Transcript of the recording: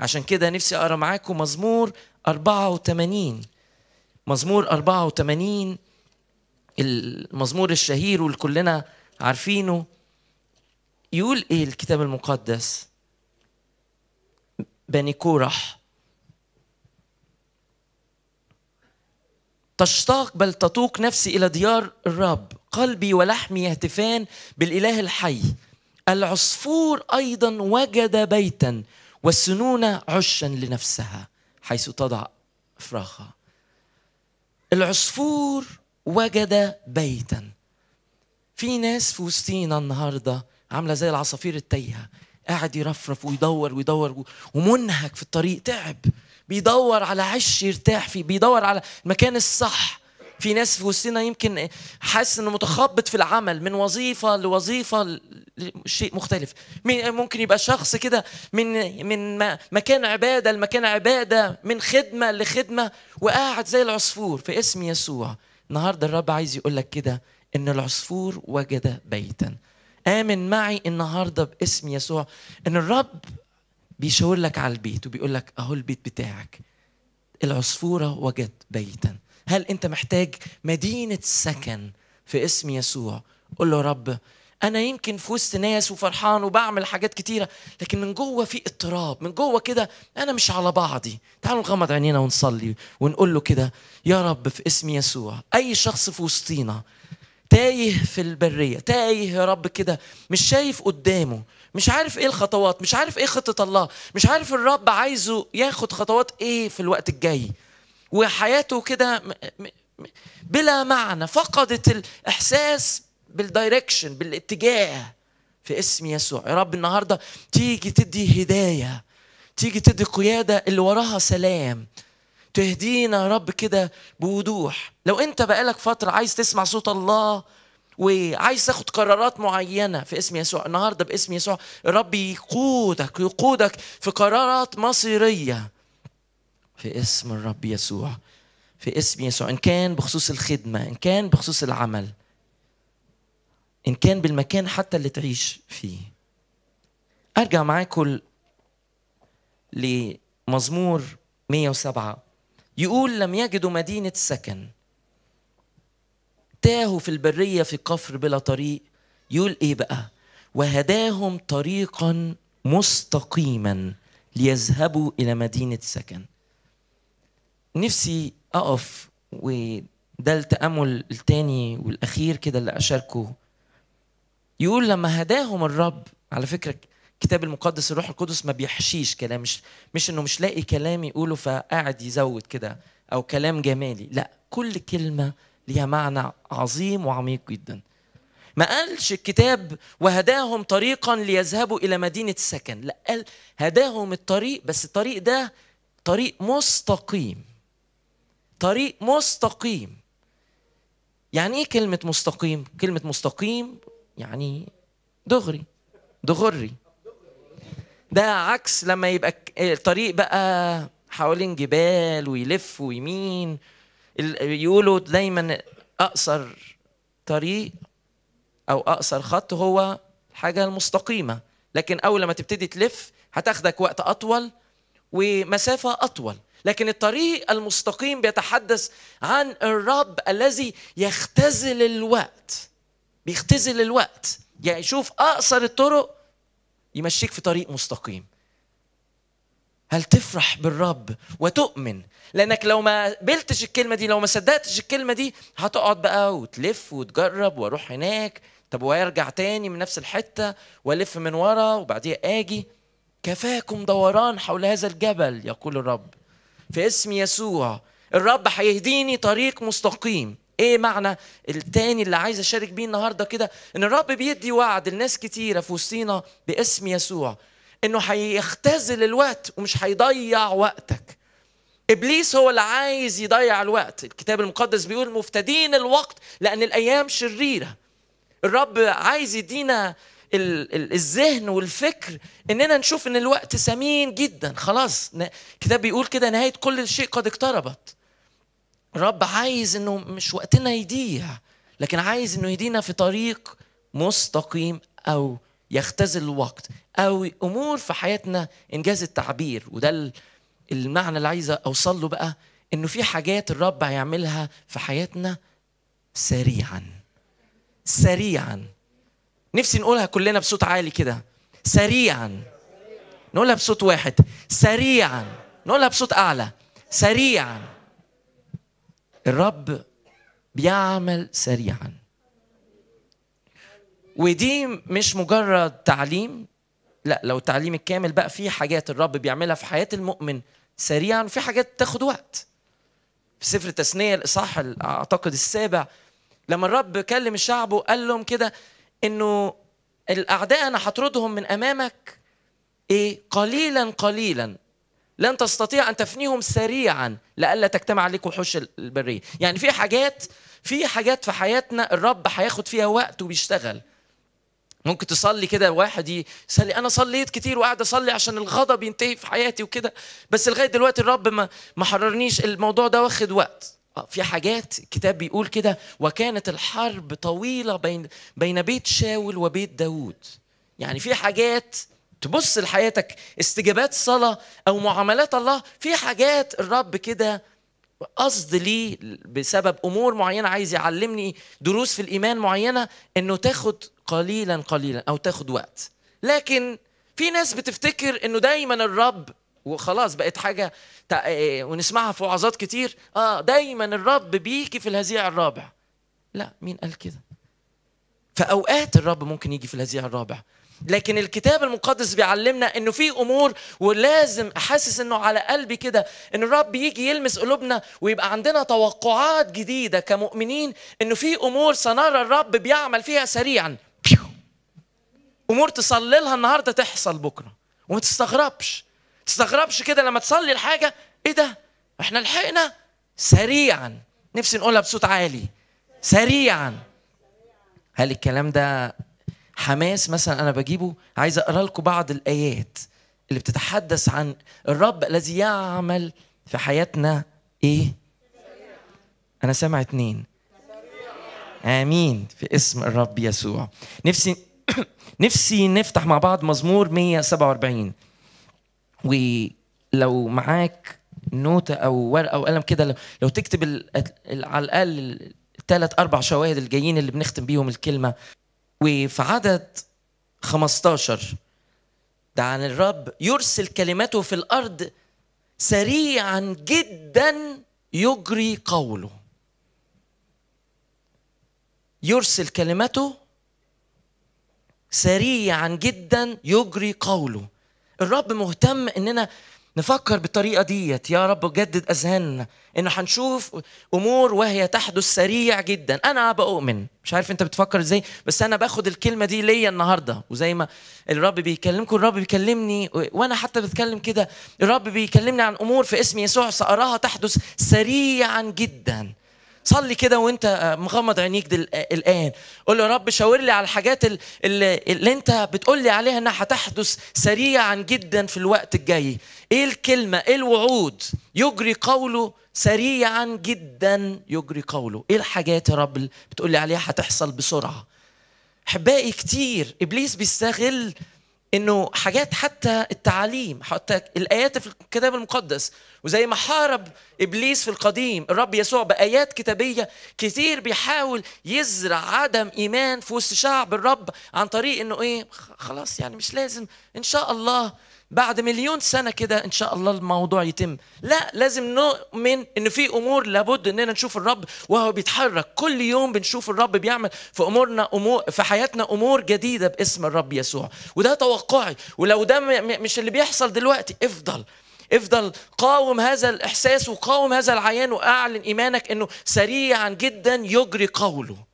عشان كده نفسي اقرا معاكم مزمور 84 مزمور 84 المزمور الشهير واللي كلنا عارفينه يقول ايه الكتاب المقدس بني كورح تشتاق بل تتوق نفسي الى ديار الرب قلبي ولحمي يهتفان بالاله الحي العصفور ايضا وجد بيتا والسنون عشا لنفسها حيث تضع إفراخها العصفور وجد بيتا في ناس في وسطينا النهارده عامله زي العصافير التايهه قاعد يرفرف ويدور ويدور ومنهك في الطريق تعب بيدور على عش يرتاح فيه بيدور على المكان الصح في ناس في وسطنا يمكن حاسس انه متخبط في العمل من وظيفه لوظيفه شيء مختلف ممكن يبقى شخص كده من من مكان عباده لمكان عباده من خدمه لخدمه وقاعد زي العصفور في اسم يسوع النهارده الرب عايز يقول لك كده ان العصفور وجد بيتا امن معي النهارده باسم يسوع ان الرب بيشاور لك على البيت وبيقول لك اهو البيت بتاعك العصفوره وجد بيتا هل انت محتاج مدينه سكن في اسم يسوع قول له رب انا يمكن في وسط ناس وفرحان وبعمل حاجات كتيره لكن من جوه في اضطراب من جوه كده انا مش على بعضي تعالوا نغمض عينينا ونصلي ونقول له كده يا رب في اسم يسوع اي شخص في وسطينا تايه في البرية تايه يا رب كده مش شايف قدامه مش عارف ايه الخطوات مش عارف ايه خطة الله مش عارف الرب عايزه ياخد خطوات ايه في الوقت الجاي وحياته كده بلا معنى فقدت الإحساس بالدايركشن بالاتجاه في اسم يسوع يا رب النهارده تيجي تدي هدايه تيجي تدي قياده اللي وراها سلام تهدينا يا رب كده بوضوح لو انت بقالك فتره عايز تسمع صوت الله وعايز تاخد قرارات معينه في اسم يسوع النهارده باسم يسوع الرب يقودك يقودك في قرارات مصيريه في اسم الرب يسوع في اسم يسوع ان كان بخصوص الخدمه ان كان بخصوص العمل إن كان بالمكان حتى اللي تعيش فيه أرجع معاكم لمزمور 107 يقول لم يجدوا مدينة سكن تاهوا في البرية في قفر بلا طريق يقول إيه بقى وهداهم طريقا مستقيما ليذهبوا إلى مدينة سكن نفسي أقف وده التأمل التاني والأخير كده اللي أشاركه يقول لما هداهم الرب على فكره الكتاب المقدس الروح القدس ما بيحشيش كلام مش مش انه مش لاقي كلام يقوله فقاعد يزود كده او كلام جمالي لا كل كلمه ليها معنى عظيم وعميق جدا ما قالش الكتاب وهداهم طريقا ليذهبوا الى مدينه السكن لا قال هداهم الطريق بس الطريق ده طريق مستقيم طريق مستقيم يعني ايه كلمه مستقيم كلمه مستقيم يعني دغري دغري ده عكس لما يبقى الطريق بقى حوالين جبال ويلف ويمين يقولوا دايما اقصر طريق او اقصر خط هو الحاجه المستقيمه لكن اول ما تبتدي تلف هتاخدك وقت اطول ومسافه اطول لكن الطريق المستقيم بيتحدث عن الرب الذي يختزل الوقت بيختزل الوقت يعني يشوف اقصر الطرق يمشيك في طريق مستقيم هل تفرح بالرب وتؤمن لانك لو ما قبلتش الكلمه دي لو ما صدقتش الكلمه دي هتقعد بقى وتلف وتجرب واروح هناك طب وارجع تاني من نفس الحته والف من ورا وبعديها اجي كفاكم دوران حول هذا الجبل يقول الرب في اسم يسوع الرب هيهديني طريق مستقيم ايه معنى التاني اللي عايز اشارك بيه النهارده كده ان الرب بيدي وعد لناس كتيره في وسطينا باسم يسوع انه هيختزل الوقت ومش هيضيع وقتك ابليس هو اللي عايز يضيع الوقت الكتاب المقدس بيقول مفتدين الوقت لان الايام شريره الرب عايز يدينا الذهن والفكر اننا نشوف ان الوقت ثمين جدا خلاص الكتاب بيقول كده نهايه كل شيء قد اقتربت الرب عايز انه مش وقتنا يضيع لكن عايز انه يدينا في طريق مستقيم او يختزل الوقت او امور في حياتنا انجاز التعبير وده المعنى اللي عايز اوصل له بقى انه في حاجات الرب هيعملها في حياتنا سريعا سريعا نفسي نقولها كلنا بصوت عالي كده سريعا نقولها بصوت واحد سريعا نقولها بصوت اعلى سريعا الرب بيعمل سريعا ودي مش مجرد تعليم لا لو التعليم الكامل بقى في حاجات الرب بيعملها في حياة المؤمن سريعا في حاجات تاخد وقت في سفر التثنية الإصحاح أعتقد السابع لما الرب كلم الشعب وقال لهم كده إنه الأعداء أنا هطردهم من أمامك إيه قليلا قليلا لن تستطيع أن تفنيهم سريعا لئلا تجتمع عليك وحوش البرية يعني في حاجات في حاجات في حياتنا الرب هياخد فيها وقت وبيشتغل ممكن تصلي كده واحد يصلي انا صليت كتير وقاعد اصلي عشان الغضب ينتهي في حياتي وكده بس لغايه دلوقتي الرب ما ما حررنيش الموضوع ده واخد وقت آه، في حاجات الكتاب بيقول كده وكانت الحرب طويله بين بين بيت شاول وبيت داوود يعني في حاجات تبص لحياتك استجابات صلاة أو معاملات الله في حاجات الرب كده قصد لي بسبب أمور معينة عايز يعلمني دروس في الإيمان معينة إنه تاخد قليلا قليلا أو تاخد وقت لكن في ناس بتفتكر إنه دايما الرب وخلاص بقت حاجة آه، ونسمعها في وعظات كتير آه دايما الرب بيجي في الهزيع الرابع لا مين قال كده فأوقات الرب ممكن يجي في الهزيع الرابع لكن الكتاب المقدس بيعلمنا انه في امور ولازم احسس انه على قلبي كده ان الرب يجي يلمس قلوبنا ويبقى عندنا توقعات جديده كمؤمنين انه في امور سنرى الرب بيعمل فيها سريعا امور تصلي لها النهارده تحصل بكره وما تستغربش تستغربش كده لما تصلي الحاجه ايه ده احنا لحقنا سريعا نفسي نقولها بصوت عالي سريعا هل الكلام ده حماس مثلا انا بجيبه عايز اقرا لكم بعض الايات اللي بتتحدث عن الرب الذي يعمل في حياتنا ايه انا سامع اتنين امين في اسم الرب يسوع نفسي نفسي نفتح مع بعض مزمور 147 ولو معاك نوتة أو ورقة أو قلم كده لو تكتب على الأقل الثلاث أربع شواهد الجايين اللي بنختم بيهم الكلمة وفي عدد 15 ده عن الرب يرسل كلمته في الارض سريعا جدا يجري قوله يرسل كلمته سريعا جدا يجري قوله الرب مهتم اننا نفكر بالطريقه ديت يا رب جدد اذهاننا ان هنشوف امور وهي تحدث سريع جدا انا بؤمن مش عارف انت بتفكر ازاي بس انا باخد الكلمه دي ليا النهارده وزي ما الرب بيكلمكم الرب بيكلمني وانا حتى بتكلم كده الرب بيكلمني عن امور في اسم يسوع ساراها تحدث سريعا جدا صلي كده وانت آه، مغمض عينيك آه، الان قول له يا رب شاور لي على الحاجات اللي, اللي انت بتقول لي عليها انها هتحدث سريعا جدا في الوقت الجاي ايه الكلمه ايه الوعود يجري قوله سريعا جدا يجري قوله ايه الحاجات يا رب بتقول لي عليها هتحصل بسرعه احبائي كتير ابليس بيستغل انه حاجات حتى التعاليم حتى الايات في الكتاب المقدس وزي ما حارب ابليس في القديم الرب يسوع بايات كتابيه كثير بيحاول يزرع عدم ايمان في وسط شعب الرب عن طريق انه ايه خلاص يعني مش لازم ان شاء الله بعد مليون سنة كده إن شاء الله الموضوع يتم لا لازم نؤمن إن في أمور لابد إننا نشوف الرب وهو بيتحرك كل يوم بنشوف الرب بيعمل في أمورنا أمور في حياتنا أمور جديدة باسم الرب يسوع وده توقعي ولو ده مش اللي بيحصل دلوقتي افضل افضل قاوم هذا الإحساس وقاوم هذا العيان وأعلن إيمانك إنه سريعا جدا يجري قوله